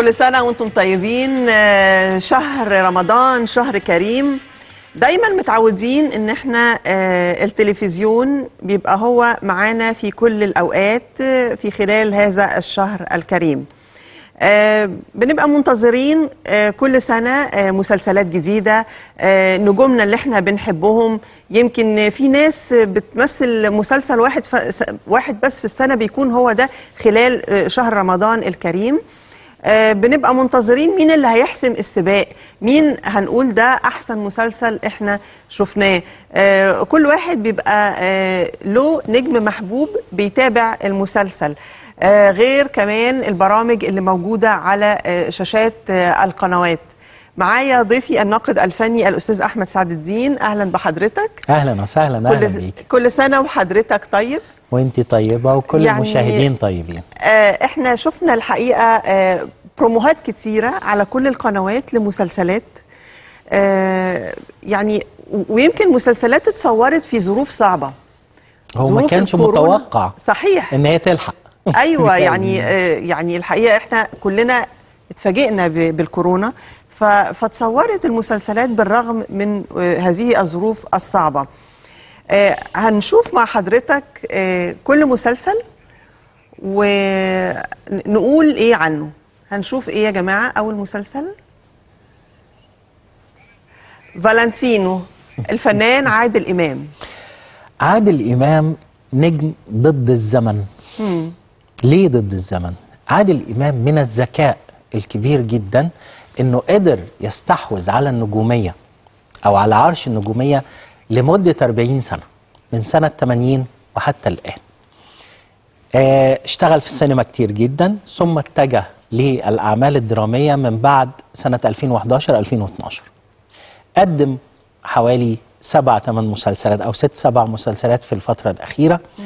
كل سنة وانتم طيبين آه، شهر رمضان شهر كريم دايما متعودين ان احنا آه، التلفزيون بيبقى هو معانا في كل الأوقات آه، في خلال هذا الشهر الكريم بنبقى منتظرين كل سنة مسلسلات جديدة نجومنا اللي احنا بنحبهم يمكن في ناس بتمثل مسلسل واحد, واحد بس في السنة بيكون هو ده خلال شهر رمضان الكريم آه، بنبقى منتظرين مين اللي هيحسم السباق مين هنقول ده احسن مسلسل احنا شفناه آه، كل واحد بيبقى آه، له نجم محبوب بيتابع المسلسل غير كمان البرامج اللي موجوده على شاشات القنوات معايا ضيفي الناقد الفني الاستاذ احمد سعد الدين اهلا بحضرتك اهلا وسهلا اهلا بيك كل سنه وحضرتك طيب وانت طيبه وكل يعني المشاهدين طيبين آه احنا شفنا الحقيقه آه بروموهات كتيره على كل القنوات لمسلسلات آه، يعني ويمكن مسلسلات اتصورت في ظروف صعبه هو ما كانش متوقع صحيح ان هي تلحق ايوه يعني آه، يعني الحقيقه احنا كلنا اتفاجئنا بالكورونا فتصورت المسلسلات بالرغم من آه، هذه الظروف الصعبة آه، هنشوف مع حضرتك آه، كل مسلسل ونقول ايه عنه هنشوف ايه يا جماعة اول مسلسل فالنتينو الفنان عادل امام عادل امام نجم ضد الزمن ليه ضد الزمن عادل امام من الذكاء الكبير جدا انه قدر يستحوذ على النجوميه او على عرش النجوميه لمده 40 سنه من سنه 80 وحتى الان. آه، اشتغل في السينما كتير جدا ثم اتجه للاعمال الدراميه من بعد سنه 2011 2012. قدم حوالي سبع ثمان مسلسلات او ست سبع مسلسلات في الفتره الاخيره. مم.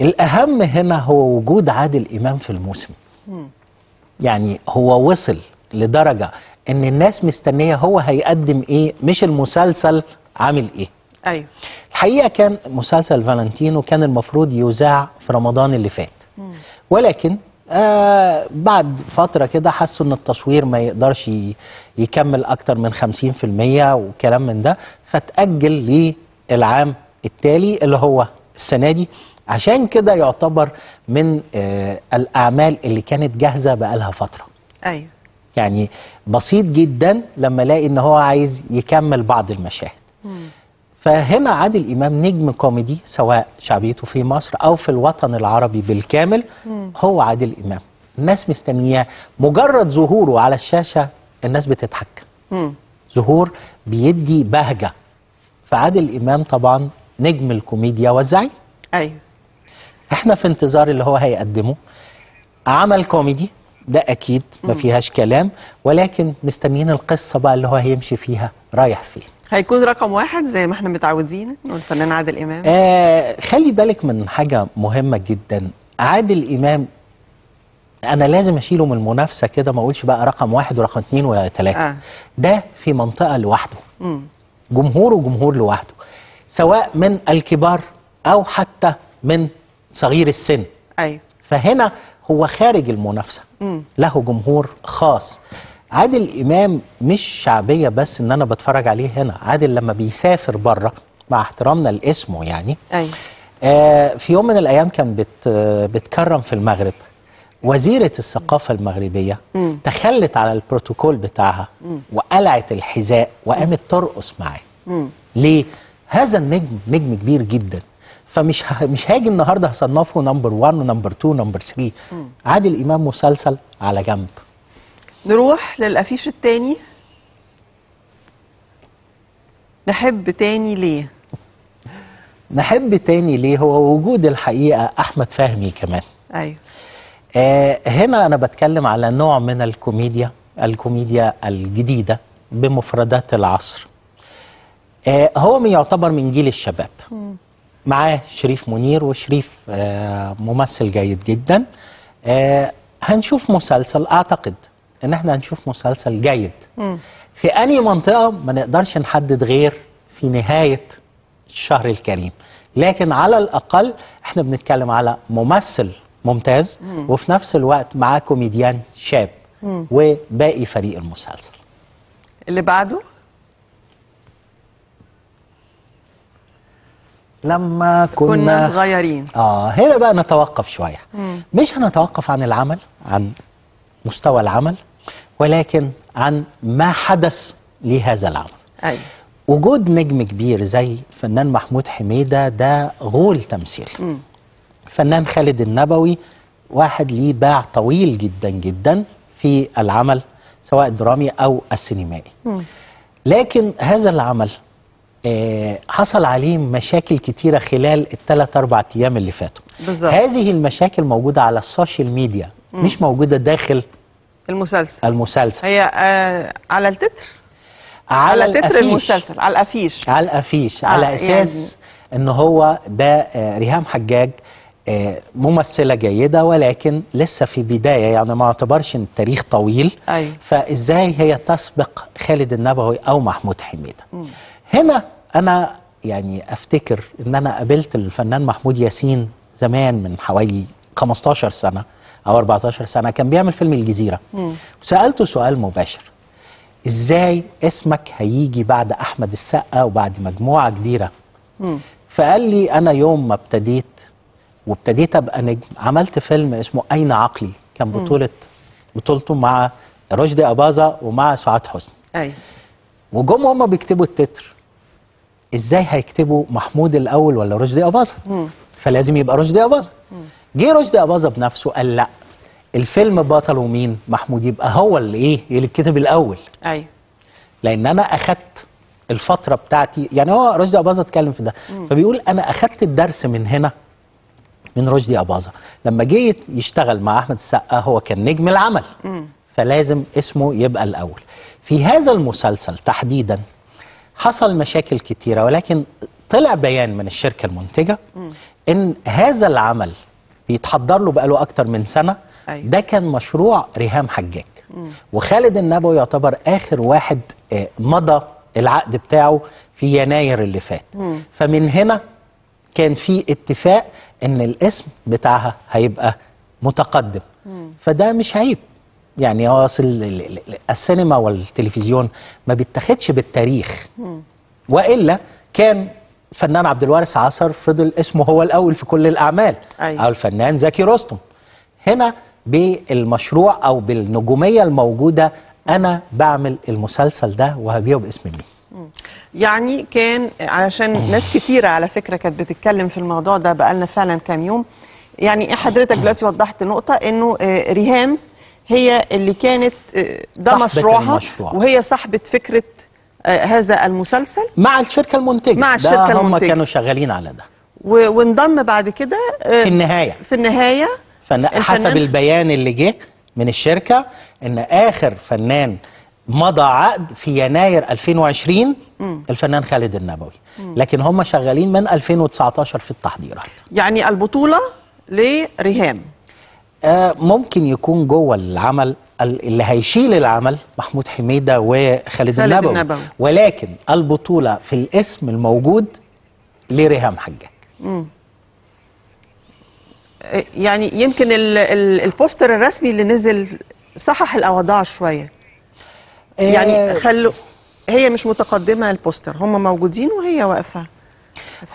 الاهم هنا هو وجود عادل امام في الموسم. مم. يعني هو وصل لدرجه ان الناس مستنيه هو هيقدم ايه مش المسلسل عامل ايه ايوه الحقيقه كان مسلسل فالنتينو كان المفروض يذاع في رمضان اللي فات مم. ولكن آه بعد فتره كده حسوا ان التصوير ما يقدرش يكمل اكتر من 50% وكلام من ده فتاجل للعام التالي اللي هو السنه دي عشان كده يعتبر من آه الاعمال اللي كانت جاهزه بقالها فتره ايوه يعني بسيط جدا لما الاقي ان هو عايز يكمل بعض المشاهد فهنا عادل امام نجم كوميدي سواء شعبيته في مصر او في الوطن العربي بالكامل هو عادل امام الناس مستنياه مجرد ظهوره على الشاشه الناس بتضحك ظهور بيدي بهجه فعادل امام طبعا نجم الكوميديا والزعيم ايوه احنا في انتظار اللي هو هيقدمه عمل كوميدي ده اكيد ما فيهاش كلام ولكن مستنيين القصه بقى اللي هو هيمشي فيها رايح فين هيكون رقم واحد زي ما احنا متعودين والفنان عادل امام آه خلي بالك من حاجه مهمه جدا عادل امام انا لازم اشيله من المنافسه كده ما اقولش بقى رقم واحد ورقم اثنين وثلاثه آه. ده في منطقه لوحده جمهوره جمهور وجمهور لوحده سواء من الكبار او حتى من صغير السن ايوه فهنا هو خارج المنافسه له جمهور خاص عادل امام مش شعبيه بس ان انا بتفرج عليه هنا عادل لما بيسافر بره مع احترامنا لاسمه يعني أي. آه في يوم من الايام كان بت بتكرم في المغرب وزيره الثقافه المغربيه م. تخلت على البروتوكول بتاعها م. وقلعت الحذاء وقامت ترقص معاه ليه هذا النجم نجم كبير جدا فمش مش هاجي النهارده هصنفه نمبر 1 ونمبر 2 ونمبر 3 عادل امام مسلسل على جنب نروح للافيش الثاني نحب تاني ليه نحب تاني ليه هو وجود الحقيقه احمد فهمي كمان ايوه آه هنا انا بتكلم على نوع من الكوميديا الكوميديا الجديده بمفردات العصر آه هو من يعتبر من جيل الشباب م. معاه شريف منير وشريف آه، ممثل جيد جدا آه، هنشوف مسلسل اعتقد ان احنا هنشوف مسلسل جيد في أي منطقة ما نقدرش نحدد غير في نهاية الشهر الكريم لكن على الأقل احنا بنتكلم على ممثل ممتاز وفي نفس الوقت معاه كوميديان شاب وباقي فريق المسلسل اللي بعده لما كنا, كنا صغيرين اه هنا بقى نتوقف شويه مم. مش هنتوقف عن العمل عن مستوى العمل ولكن عن ما حدث لهذا العمل أي. وجود نجم كبير زي فنان محمود حميده ده غول تمثيل مم. فنان خالد النبوي واحد ليه باع طويل جدا جدا في العمل سواء الدرامي او السينمائي مم. لكن هذا العمل آه، حصل عليه مشاكل كتيرة خلال الثلاث أربع أيام اللي فاتوا بالزبط. هذه المشاكل موجودة على السوشيال ميديا مم. مش موجودة داخل المسلسل المسلسل هي آه على التتر على, على تتر المسلسل على الأفيش على الأفيش آه، على, على يعني أساس يعني... إن هو ده آه، ريهام حجاج ممثلة جيدة ولكن لسه في بداية يعني ما اعتبرش ان التاريخ طويل أيوة. فإزاي هي تسبق خالد النبوي أو محمود حميدة هنا انا يعني افتكر ان انا قابلت الفنان محمود ياسين زمان من حوالي 15 سنه او 14 سنه كان بيعمل فيلم الجزيره مم. وسالته سؤال مباشر ازاي اسمك هيجي بعد احمد السقا وبعد مجموعه كبيره مم. فقال لي انا يوم ما ابتديت وابتديت ابقى نجم عملت فيلم اسمه اين عقلي كان بطوله مم. بطولته مع رشدي اباظه ومع سعاد حسني ايوه وجم هما بيكتبوا التتر ازاي هيكتبوا محمود الاول ولا رشدي اباظه فلازم يبقى رشدي اباظه جه رشدي اباظه بنفسه قال لا الفيلم بطله مين محمود يبقى هو اللي ايه اللي كتب الاول ايوه لان انا اخدت الفتره بتاعتي يعني هو رشدي اباظه اتكلم في ده مم. فبيقول انا اخدت الدرس من هنا من رشدي اباظه لما جيت يشتغل مع احمد السقا هو كان نجم العمل مم. فلازم اسمه يبقى الاول في هذا المسلسل تحديدا حصل مشاكل كتيرة ولكن طلع بيان من الشركة المنتجة إن هذا العمل بيتحضر له بقاله أكتر من سنة أيوة. ده كان مشروع ريهام حجاج وخالد النبوي يعتبر آخر واحد آه، مضى العقد بتاعه في يناير اللي فات فمن هنا كان في اتفاق ان الاسم بتاعها هيبقى متقدم فده مش عيب يعني هو اصل السينما والتلفزيون ما بيتاخدش بالتاريخ والا كان فنان عبد الوارث عصر فضل اسمه هو الاول في كل الاعمال أيوة. او الفنان زكي رستم هنا بالمشروع او بالنجوميه الموجوده انا بعمل المسلسل ده وهبيعه باسم مين يعني كان عشان ناس كتيره على فكره كانت بتتكلم في الموضوع ده بقالنا فعلا كام يوم يعني حضرتك دلوقتي وضحت نقطه انه آه، ريهام هي اللي كانت آه، ده مشروعها المشروع. وهي صاحبة فكرة آه، هذا المسلسل مع الشركة المنتجة مع الشركة ده المنتجة هم كانوا شغالين على ده وانضم بعد كده آه، في النهاية في النهاية حسب البيان اللي جه من الشركة ان اخر فنان مضى عقد في يناير 2020 مم. الفنان خالد النبوي مم. لكن هم شغالين من 2019 في التحضيرات يعني البطولة لريهام آه، ممكن يكون جوه العمل اللي هيشيل العمل محمود حميده وخالد النبوي ولكن البطوله في الاسم الموجود لريهام حجاج يعني يمكن الـ الـ البوستر الرسمي اللي نزل صحح الاوضاع شويه آه، يعني خلوا هي مش متقدمه البوستر هم موجودين وهي واقفه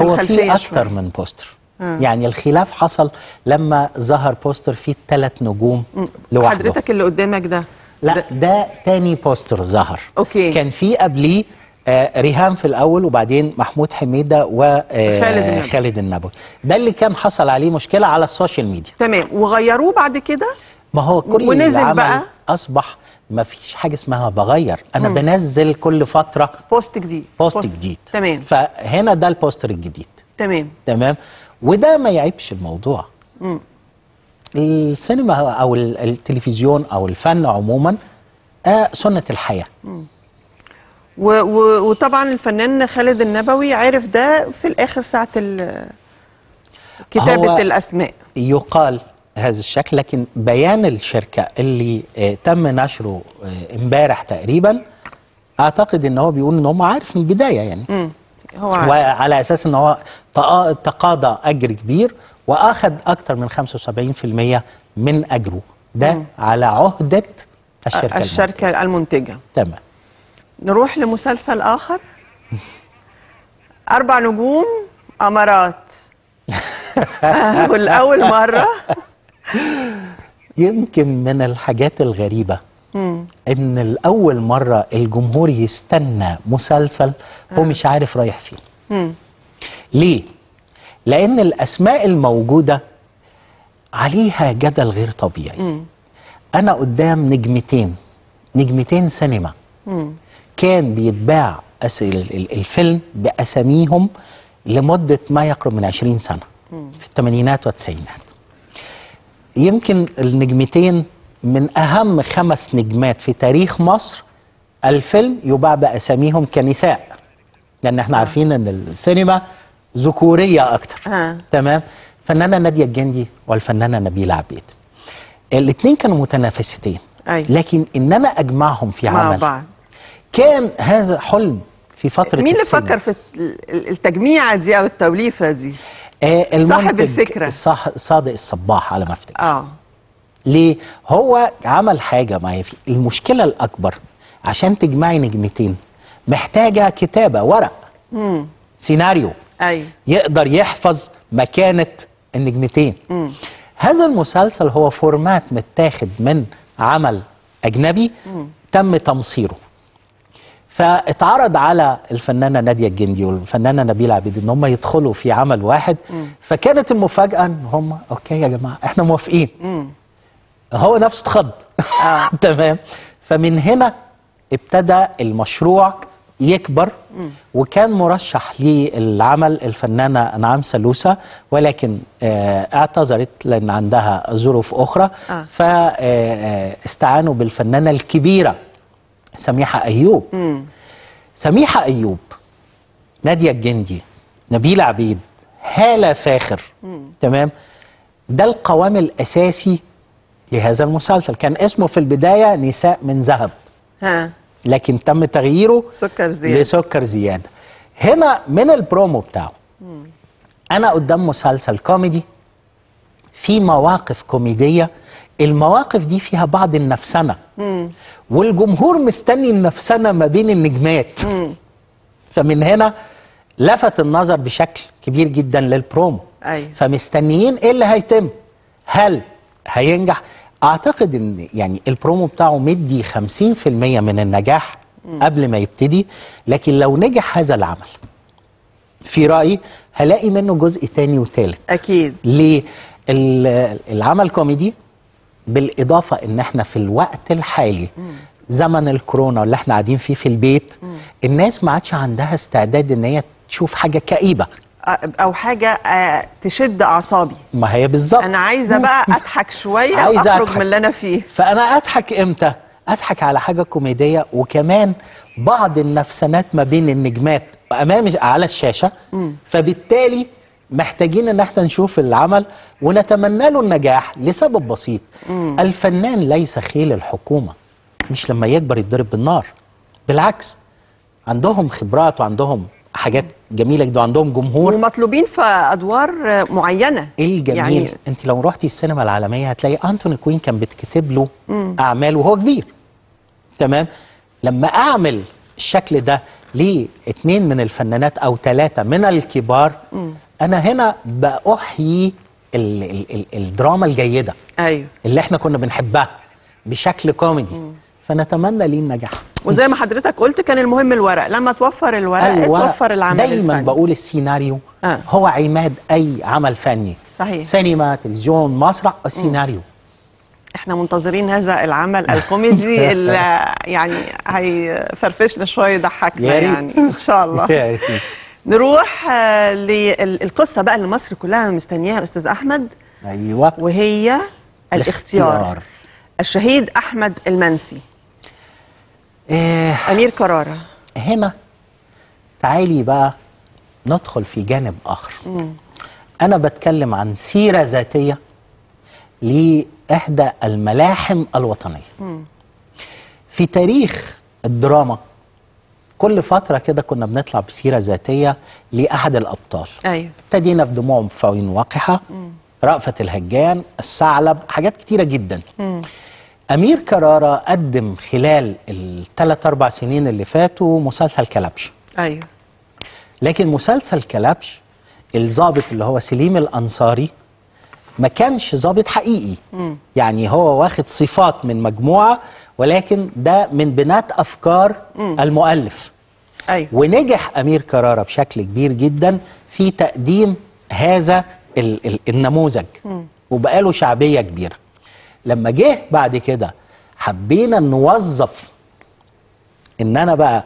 هو في اكتر شوية. من بوستر آه. يعني الخلاف حصل لما ظهر بوستر فيه ثلاث نجوم لوحده حضرتك اللي قدامك ده لا ده تاني بوستر ظهر اوكي كان في قبليه آه ريهام في الاول وبعدين محمود حميده وخالد آه، النبوي ده اللي كان حصل عليه مشكله على السوشيال ميديا تمام وغيروه بعد كده ما هو كل ونزل العمل بقى اصبح ما فيش حاجه اسمها بغير انا مم. بنزل كل فتره بوست جديد بوست, بوست جديد تمام فهنا ده البوستر الجديد تمام تمام وده ما يعيبش الموضوع م. السينما او التلفزيون او الفن عموما آه سنه الحياه م. وطبعا الفنان خالد النبوي عرف ده في الاخر ساعه كتابه الاسماء يقال هذا الشكل لكن بيان الشركه اللي آه، تم نشره آه، امبارح تقريبا اعتقد ان هو بيقول ان هم عارف من البدايه يعني م. هو وعلى اساس ان هو تقاضى اجر كبير واخذ اكثر من 75% من اجره ده مم. على عهده الشركه الشركه المنتجه, المنتجة. تمام نروح لمسلسل اخر اربع نجوم امارات والاول مره يمكن من الحاجات الغريبه ان الاول مره الجمهور يستنى مسلسل هو آه. مش عارف رايح فين ليه لان الاسماء الموجوده عليها جدل غير طبيعي مم. انا قدام نجمتين نجمتين سينما مم. كان بيتباع الفيلم باساميهم لمده ما يقرب من 20 سنه مم. في الثمانينات والتسعينات يمكن النجمتين من أهم خمس نجمات في تاريخ مصر الفيلم يباع بأساميهم كنساء لأن احنا آه. عارفين أن السينما ذكورية أكتر آه. تمام فنانة نادية الجندي والفنانة نبيلة عبيد الاثنين كانوا متنافستين أي. لكن إن أنا أجمعهم في عمل بعض كان هذا حلم في فترة مين اللي فكر في التجميعة دي أو التوليفة دي؟ آه صاحب الفكرة صادق الصباح على ما افتكر آه. ليه هو عمل حاجه ما هي المشكله الاكبر عشان تجمعي نجمتين محتاجه كتابه ورق مم. سيناريو أي. يقدر يحفظ مكانه النجمتين مم. هذا المسلسل هو فورمات متاخد من عمل اجنبي مم. تم تمصيره فاتعرض على الفنانه ناديه الجندي والفنانه نبيله عبيد ان هم يدخلوا في عمل واحد مم. فكانت المفاجاه ان هم اوكي يا جماعه احنا موافقين مم. هو نفسه اتخض آه. تمام فمن هنا ابتدى المشروع يكبر وكان مرشح للعمل الفنانة أنعام سلوسة ولكن آه، اعتذرت لأن عندها ظروف أخرى آه. فاستعانوا بالفنانة الكبيرة سميحة أيوب سميحة أيوب نادية الجندي نبيل عبيد هالة فاخر تمام ده القوام الأساسي لهذا المسلسل كان اسمه في البداية نساء من ذهب ها. لكن تم تغييره سكر زيادة لسكر زيادة هنا من البرومو بتاعه مم. أنا قدام مسلسل كوميدي في مواقف كوميدية المواقف دي فيها بعض النفسنة مم. والجمهور مستني النفسنة ما بين النجمات مم. فمن هنا لفت النظر بشكل كبير جدا للبرومو أي. فمستنيين ايه اللي هيتم هل هينجح اعتقد ان يعني البرومو بتاعه مدي 50% من النجاح قبل ما يبتدي لكن لو نجح هذا العمل في رايي هلاقي منه جزء تاني وثالث اكيد ليه العمل كوميدي بالاضافه ان احنا في الوقت الحالي مم. زمن الكورونا اللي احنا قاعدين فيه في البيت مم. الناس ما عادش عندها استعداد ان هي تشوف حاجه كئيبه او حاجه آه، تشد اعصابي ما هي بالظبط انا عايزه بقى اضحك شويه عايزة اخرج من اللي انا فيه فانا اضحك امتى اضحك على حاجه كوميديه وكمان بعض النفسانات ما بين النجمات امام على الشاشه م. فبالتالي محتاجين ان احنا نشوف العمل ونتمنى له النجاح لسبب بسيط م. الفنان ليس خيل الحكومه مش لما يكبر يتضرب بالنار بالعكس عندهم خبرات وعندهم حاجات جميله جدا عندهم جمهور ومطلوبين في ادوار معينه الجميل يعني انت لو رحتي السينما العالميه هتلاقي انتوني كوين كان بتكتب له مم. اعمال وهو كبير تمام لما اعمل الشكل ده لاثنين من الفنانات او ثلاثه من الكبار مم. انا هنا باحيي ال ال ال الدراما الجيده ايوه اللي احنا كنا بنحبها بشكل كوميدي مم. فنتمنى ليه النجاح وزي ما حضرتك قلت كان المهم الورق لما توفر الورق توفر العمل دايما الفني دايما بقول السيناريو آه. هو عماد اي عمل فني صحيح سينما تلفزيون مسرح السيناريو م. احنا منتظرين هذا العمل الكوميدي اللي يعني هيفرفشنا شويه يضحكنا يعني ان شاء الله نروح آه، للقصه بقى اللي مصر كلها مستنياها الاستاذ احمد ايوه وهي الاختيار, الاختيار. الشهيد احمد المنسي آه، امير كراره هنا تعالي بقى ندخل في جانب اخر مم. انا بتكلم عن سيره ذاتيه لاحدى الملاحم الوطنيه مم. في تاريخ الدراما كل فترة كده كنا بنطلع بسيرة ذاتية لأحد الأبطال أيوة. ابتدينا بدموع فوين وقحة مم. رأفت الهجان الثعلب حاجات كتيرة جدا مم. أمير كرارة قدم خلال الثلاث أربع سنين اللي فاتوا مسلسل كلبش أيوه لكن مسلسل كلبش الظابط اللي هو سليم الأنصاري ما كانش ظابط حقيقي م. يعني هو واخد صفات من مجموعة ولكن ده من بنات أفكار م. المؤلف أيوه. ونجح أمير كرارة بشكل كبير جدا في تقديم هذا ال ال النموذج وبقاله شعبية كبيرة لما جه بعد كده حبينا نوظف ان انا بقى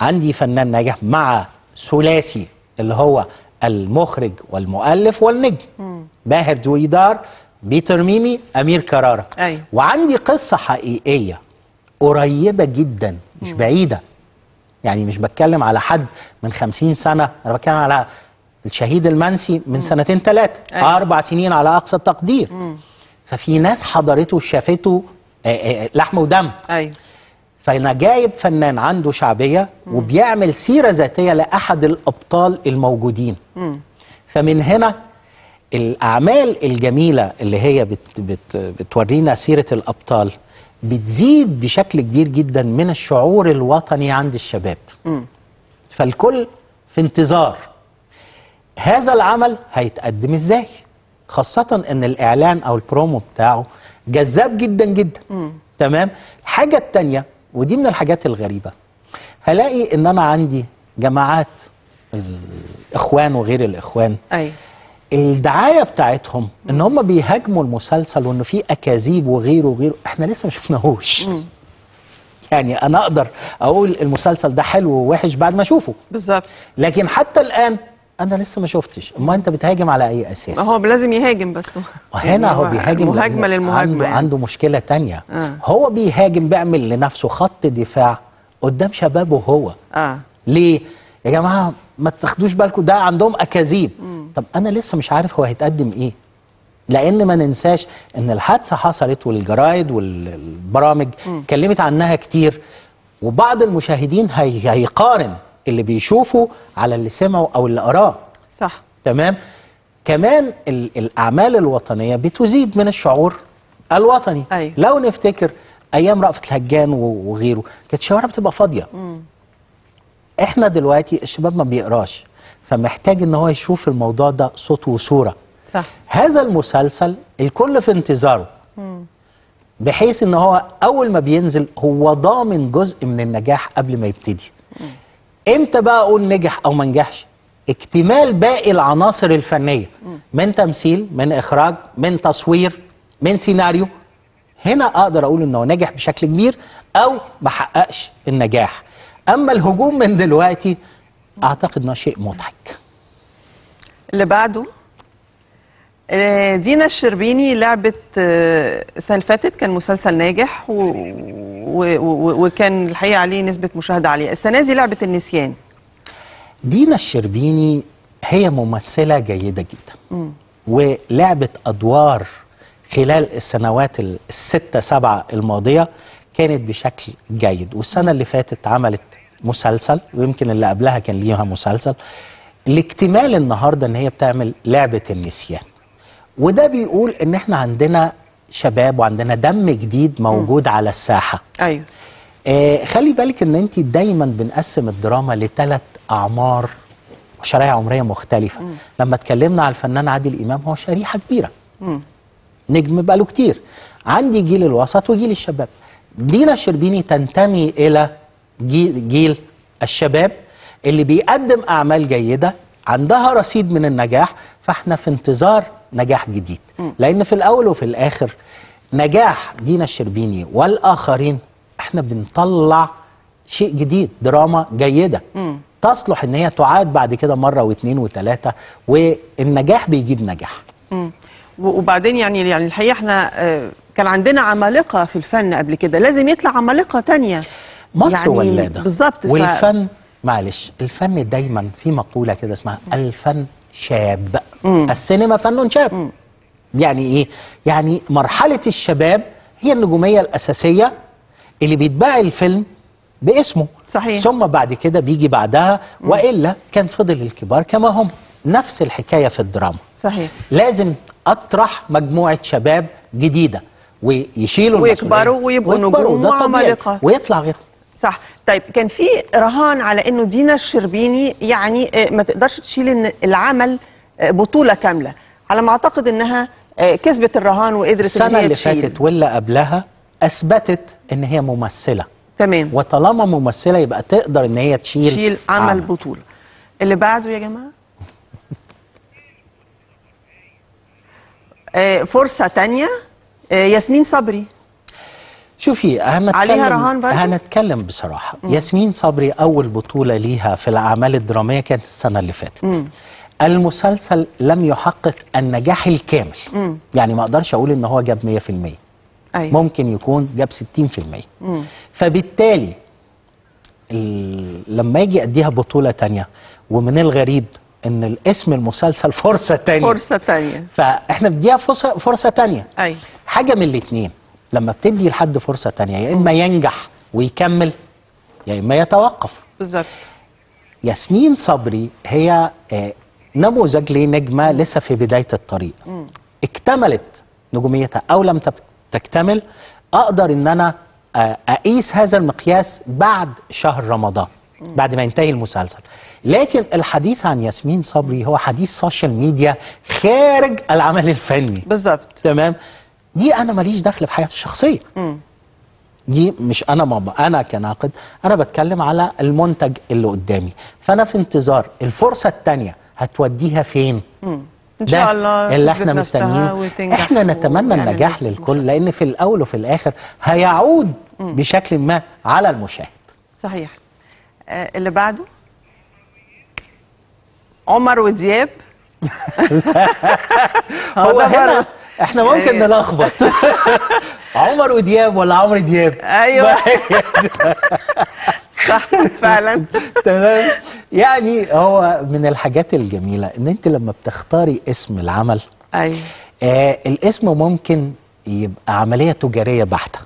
عندي فنان ناجح مع ثلاثي اللي هو المخرج والمؤلف والنجم باهر دويدار بيتر ميمي امير كرارة أيوة. وعندي قصه حقيقيه قريبه جدا مش بعيده يعني مش بتكلم على حد من خمسين سنه انا بتكلم على الشهيد المنسي من سنتين ثلاثه أيوة. اربع سنين على اقصى التقدير مم. ففي ناس حضرته شافته آه، آه، آه، لحم ودم ايوه فانا جايب فنان عنده شعبيه وبيعمل سيره ذاتيه لاحد الابطال الموجودين فمن هنا الاعمال الجميله اللي هي بت بت بتورينا سيره الابطال بتزيد بشكل كبير جدا من الشعور الوطني عند الشباب فالكل في انتظار هذا العمل هيتقدم ازاي خاصة ان الاعلان او البرومو بتاعه جذاب جدا جدا مم. تمام الحاجة التانية ودي من الحاجات الغريبة هلاقي ان انا عندي جماعات الاخوان وغير الاخوان أي. الدعايه بتاعتهم ان هم بيهاجموا المسلسل وانه في اكاذيب وغيره وغيره احنا لسه ما شفناهوش يعني انا اقدر اقول المسلسل ده حلو ووحش بعد ما اشوفه بالظبط لكن حتى الان انا لسه ما شفتش ما انت بتهاجم على اي اساس هو لازم يهاجم بس هنا يعني هو بيهاجم مهاجمه للمهاجمه عنده, يعني. عنده مشكله تانية آه. هو بيهاجم بيعمل لنفسه خط دفاع قدام شبابه هو آه. ليه يا جماعه ما تاخدوش بالكم ده عندهم اكاذيب طب انا لسه مش عارف هو هيتقدم ايه لان ما ننساش ان الحادثه حصلت والجرايد والبرامج اتكلمت عنها كتير وبعض المشاهدين هي هيقارن اللي بيشوفه على اللي سمعه او اللي قراه صح تمام كمان الاعمال الوطنيه بتزيد من الشعور الوطني أيوه. لو نفتكر ايام رأفت الهجان وغيره كانت الشوارع بتبقى فاضيه مم. احنا دلوقتي الشباب ما بيقراش فمحتاج ان هو يشوف الموضوع ده صوت وصوره صح. هذا المسلسل الكل في انتظاره مم. بحيث ان هو اول ما بينزل هو ضامن جزء من النجاح قبل ما يبتدي مم. امتى بقى اقول نجح او ما نجحش اكتمال باقي العناصر الفنيه من تمثيل من اخراج من تصوير من سيناريو هنا اقدر اقول انه نجح بشكل كبير او ما حققش النجاح اما الهجوم من دلوقتي اعتقد انه شيء مضحك اللي بعده آه، دينا الشربيني لعبت آه، السنه اللي فاتت كان مسلسل ناجح و... و... و... وكان الحقيقه عليه نسبه مشاهده عاليه السنه دي لعبت النسيان دينا الشربيني هي ممثله جيده جدا ولعبت ادوار خلال السنوات الستة سبعة الماضية كانت بشكل جيد والسنة اللي فاتت عملت مسلسل ويمكن اللي قبلها كان ليها مسلسل الاكتمال النهاردة ان هي بتعمل لعبة النسيان وده بيقول ان احنا عندنا شباب وعندنا دم جديد موجود م. على الساحه ايوه آه خلي بالك ان انت دايما بنقسم الدراما لثلاث اعمار وشرايح عمريه مختلفه م. لما اتكلمنا على الفنان عادل امام هو شريحه كبيره م. نجم بقاله كتير عندي جيل الوسط وجيل الشباب دينا شربيني تنتمي الى جيل, جيل الشباب اللي بيقدم اعمال جيده عندها رصيد من النجاح فاحنا في انتظار نجاح جديد لأن في الأول وفي الآخر نجاح دينا الشربيني والآخرين احنا بنطلع شيء جديد دراما جيدة م. تصلح ان هي تعاد بعد كده مرة واثنين وثلاثة والنجاح بيجيب نجاح م. وبعدين يعني يعني الحقيقة احنا آه، كان عندنا عمالقة في الفن قبل كده لازم يطلع عمالقة تانية مصر يعني ولادة بالظبط والفن ف... معلش الفن دايما في مقولة كده اسمها الفن شاب مم. السينما فن شاب مم. يعني ايه يعني مرحله الشباب هي النجوميه الاساسيه اللي بيتباع الفيلم باسمه صحيح ثم بعد كده بيجي بعدها مم. والا كان فضل الكبار كما هم نفس الحكايه في الدراما صحيح لازم اطرح مجموعه شباب جديده ويشيلوا ويكبروا ويبقوا نجوم وعمالقه ويطلع غيرهم صح طيب كان في رهان على انه دينا الشربيني يعني آه، ما تقدرش تشيل ان العمل آه، بطوله كامله على ما اعتقد انها آه، كسبت الرهان وقدرت السنه اللي, اللي فاتت ولا قبلها اثبتت ان هي ممثله تمام وطالما ممثله يبقى تقدر ان هي تشيل تشيل عمل, عمل بطوله اللي بعده يا جماعه آه، فرصه تانية ياسمين صبري شوفي هنتكلم عليها رهان برضه هنتكلم بصراحه ياسمين صبري اول بطوله ليها في الاعمال الدراميه كانت السنه اللي فاتت م. المسلسل لم يحقق النجاح الكامل مم. يعني ما اقدرش اقول ان هو جاب 100% أيوة. ممكن يكون جاب 60% مم. فبالتالي لما يجي اديها بطوله ثانيه ومن الغريب ان الاسم المسلسل فرصه ثانيه فرصه ثانيه فاحنا بنديها فرصه فرصه ثانيه أيوة. حاجه من الاثنين لما بتدي لحد فرصه ثانيه يا اما ينجح ويكمل يا اما يتوقف بالظبط ياسمين صبري هي آه، نموذج لنجمه لسه في بدايه الطريق اكتملت نجوميتها او لم تكتمل اقدر ان انا آه، اقيس هذا المقياس بعد شهر رمضان بعد ما ينتهي المسلسل لكن الحديث عن ياسمين صبري هو حديث سوشيال ميديا خارج العمل الفني بالظبط تمام دي انا ماليش دخل في حياتي الشخصيه م. دي مش انا ماما انا كناقد انا بتكلم على المنتج اللي قدامي فانا في انتظار الفرصه الثانيه هتوديها فين مم. ان شاء الله اللي احنا مستنيين احنا نتمنى النجاح للكل لان في الاول وفي الاخر هيعود مم. بشكل ما على المشاهد صحيح آه اللي بعده عمر ودياب هو هنا احنا ممكن أيوه. نلخبط عمر ودياب ولا عمر دياب ايوه صح فعلا تمام يعني هو من الحاجات الجميله ان انت لما بتختاري اسم العمل ايوه آه الاسم ممكن يبقى عمليه تجاريه بحته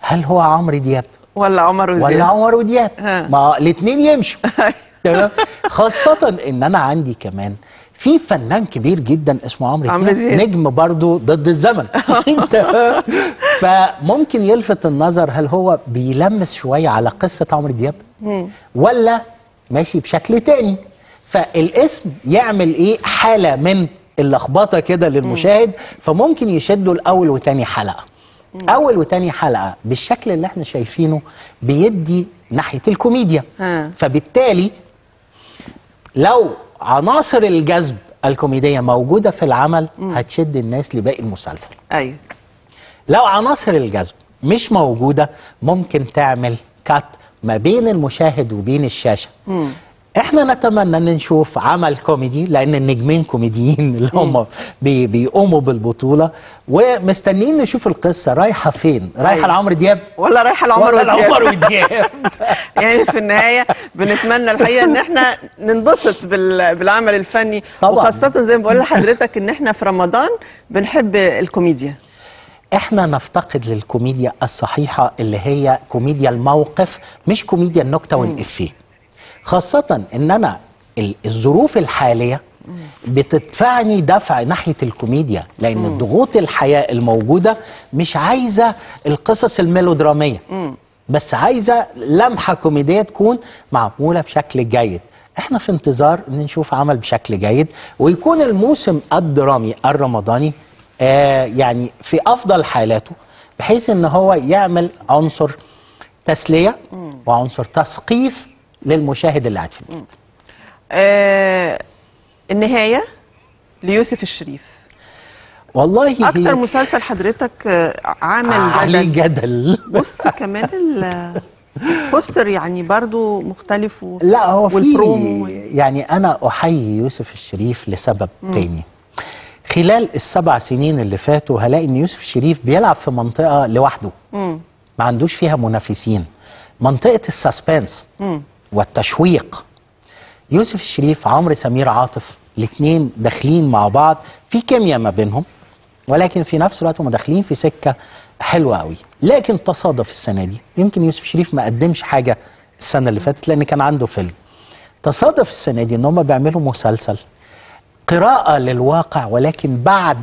هل هو عمرو دياب ولا عمر ودياب ولا عمر ودياب ما الاثنين يمشوا أيوه. تمام خاصه ان انا عندي كمان في فنان كبير جدا اسمه عمرو دياب نجم برضه ضد الزمن فممكن يلفت النظر هل هو بيلمس شويه على قصه عمرو دياب ولا ماشي بشكل تاني فالاسم يعمل ايه حاله من اللخبطه كده للمشاهد فممكن يشدوا الاول وتاني حلقه اول وتاني حلقه بالشكل اللي احنا شايفينه بيدي ناحيه الكوميديا ها. فبالتالي لو عناصر الجذب الكوميديه موجوده في العمل هتشد الناس لباقي المسلسل ايوه لو عناصر الجذب مش موجودة ممكن تعمل كات ما بين المشاهد وبين الشاشة مم. احنا نتمنى ان نشوف عمل كوميدي لان النجمين كوميديين اللي هم بي بيقوموا بالبطوله ومستنيين نشوف القصه رايحه فين رايحه أيوة. لعمرو دياب ولا رايحه لعمر ولا لعمر دياب يعني في النهايه بنتمنى الحقيقه ان احنا ننبسط بالعمل الفني طبعا. وخاصه زي ما بقول لحضرتك ان احنا في رمضان بنحب الكوميديا احنا نفتقد للكوميديا الصحيحه اللي هي كوميديا الموقف مش كوميديا النكته والافيه خاصه ان انا الظروف الحاليه بتدفعني دفع ناحيه الكوميديا لان ضغوط الحياه الموجوده مش عايزه القصص الميلودراميه بس عايزه لمحه كوميديه تكون معموله بشكل جيد احنا في انتظار ان نشوف عمل بشكل جيد ويكون الموسم الدرامي الرمضاني آه يعني في افضل حالاته بحيث ان هو يعمل عنصر تسليه وعنصر تثقيف للمشاهد اللي قاعد في البيت. آه النهايه ليوسف الشريف والله اكتر مسلسل حضرتك آه، عامل عليه جدل بص كمان البوستر يعني برضو مختلف و... لا هو في يعني انا احيي يوسف الشريف لسبب مم. تاني خلال السبع سنين اللي فاتوا هلاقي ان يوسف شريف بيلعب في منطقه لوحده مم. ما عندوش فيها منافسين منطقه السسبنس والتشويق يوسف الشريف عمرو سمير عاطف الاثنين داخلين مع بعض في كيمياء ما بينهم ولكن في نفس الوقت هم داخلين في سكه حلوه قوي لكن تصادف السنه دي يمكن يوسف شريف ما قدمش حاجه السنه اللي فاتت لان كان عنده فيلم تصادف السنه دي ان هم بيعملوا مسلسل قراءة للواقع ولكن بعد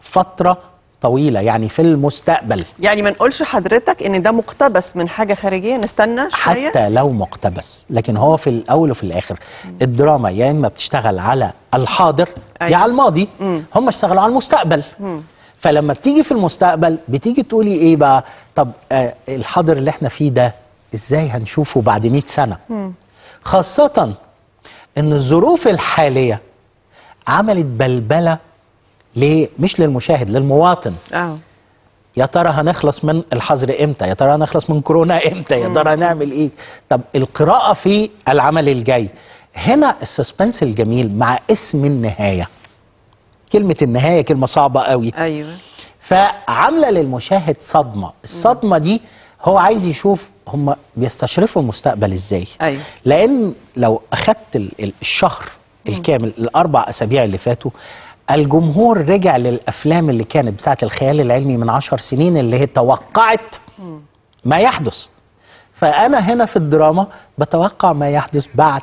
فترة طويلة يعني في المستقبل يعني ما نقولش حضرتك ان ده مقتبس من حاجة خارجية نستنى شوية حتى لو مقتبس لكن هو في الاول وفي الاخر الدراما يا اما بتشتغل على الحاضر أيوة. يا على الماضي هم اشتغلوا على المستقبل مم. فلما بتيجي في المستقبل بتيجي تقولي ايه بقى طب آه الحاضر اللي احنا فيه ده ازاي هنشوفه بعد 100 سنة مم. خاصة ان الظروف الحالية عملت بلبله ليه مش للمشاهد للمواطن اه يا ترى هنخلص من الحظر امتى يا ترى هنخلص من كورونا امتى يا ترى هنعمل ايه طب القراءه في العمل الجاي هنا السسبنس الجميل مع اسم النهايه كلمه النهايه كلمه صعبه قوي ايوه فعامله للمشاهد صدمه الصدمه دي هو عايز يشوف هم بيستشرفوا المستقبل ازاي أيوة. لان لو اخدت الشهر الكامل الاربع اسابيع اللي فاتوا الجمهور رجع للافلام اللي كانت بتاعت الخيال العلمي من عشر سنين اللي هي توقعت ما يحدث فانا هنا في الدراما بتوقع ما يحدث بعد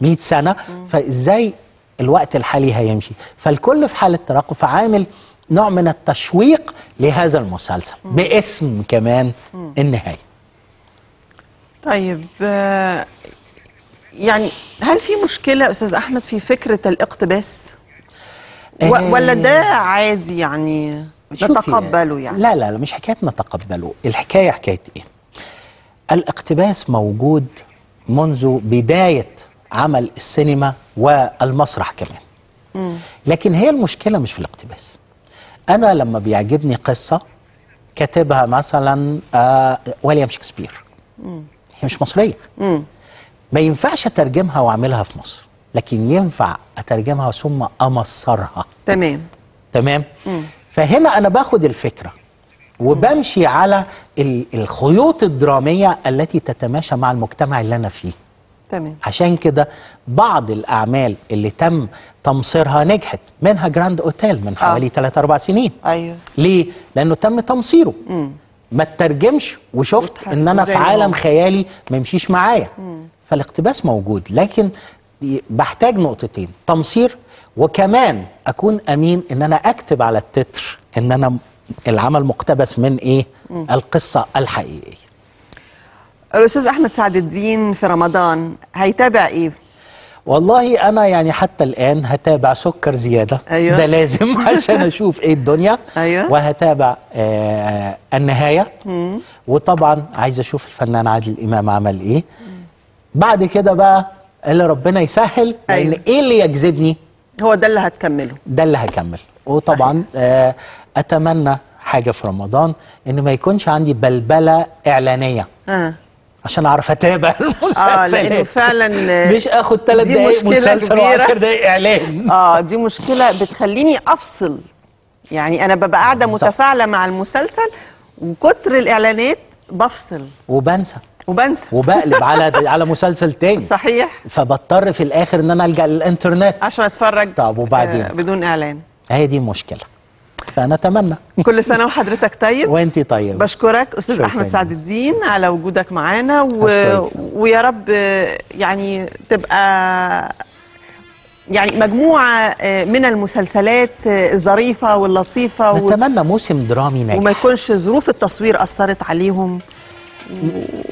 100 سنه فازاي الوقت الحالي هيمشي فالكل في حاله ترقب فعامل نوع من التشويق لهذا المسلسل باسم كمان النهايه طيب آه، يعني هل في مشكله استاذ احمد في فكره الاقتباس آه، ولا ده عادي يعني نتقبله يعني لا لا لا مش حكايه نتقبله الحكايه حكايه ايه الاقتباس موجود منذ بدايه عمل السينما والمسرح كمان لكن هي المشكله مش في الاقتباس انا لما بيعجبني قصه كاتبها مثلا آه ويليام شكسبير هي مش مصريه ما ينفعش اترجمها واعملها في مصر لكن ينفع اترجمها ثم امصرها تمام تمام مم. فهنا انا باخد الفكره وبمشي على الخيوط الدراميه التي تتماشى مع المجتمع اللي انا فيه تمام عشان كده بعض الاعمال اللي تم تمصيرها نجحت منها جراند اوتيل من آه. حوالي 3 آه. 4 سنين ايوه ليه لانه تم تمصيره مم. ما تترجمش وشفت ان انا في عالم خيالي ما يمشيش معايا فالاقتباس موجود لكن بحتاج نقطتين تمصير وكمان اكون امين ان انا اكتب على التتر ان انا العمل مقتبس من ايه م. القصه الحقيقيه الاستاذ احمد سعد الدين في رمضان هيتابع ايه والله انا يعني حتى الان هتابع سكر زياده أيوة. ده لازم عشان اشوف ايه الدنيا أيوة. وهتابع آه النهايه مم. وطبعا عايز اشوف الفنان عادل امام عمل ايه مم. بعد كده بقى اللي ربنا يسهل أيوة. لان ايه اللي يجذبني هو ده اللي هتكمله ده اللي هكمل وطبعا آه اتمنى حاجه في رمضان ان ما يكونش عندي بلبله اعلانيه آه. عشان اعرف اتابع المسلسلات اه لانه فعلا آه، مش اخد ثلاث دقائق مسلسل و10 دقائق اعلان اه دي مشكله بتخليني افصل يعني انا ببقى قاعده متفاعله مع المسلسل وكتر الاعلانات بفصل وبنسى وبنسى وبقلب على على مسلسل تاني صحيح فبضطر في الاخر ان انا الجا للانترنت عشان اتفرج طب وبعدين آه بدون اعلان هي دي مشكله فنتمنى كل سنه وحضرتك طيب وانت طيب بشكرك استاذ احمد سعد الدين على وجودك معانا و... ويا رب يعني تبقى يعني مجموعة آه، من المسلسلات آه، الظريفة واللطيفة نتمنى و... موسم درامي ناجح وما يكونش ظروف التصوير أثرت عليهم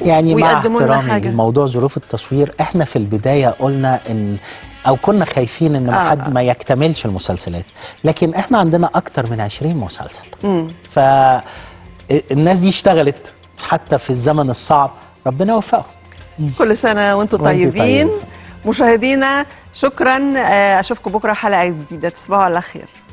يعني مع احترامي لموضوع ظروف التصوير احنا في البدايه قلنا ان او كنا خايفين ان آه. حد ما يكتملش المسلسلات لكن احنا عندنا اكتر من 20 مسلسل مم. فالناس دي اشتغلت حتى في الزمن الصعب ربنا يوفقهم كل سنه وانتم طيبين مشاهدينا شكرا آه، اشوفكم بكره حلقه جديده تصبحوا على خير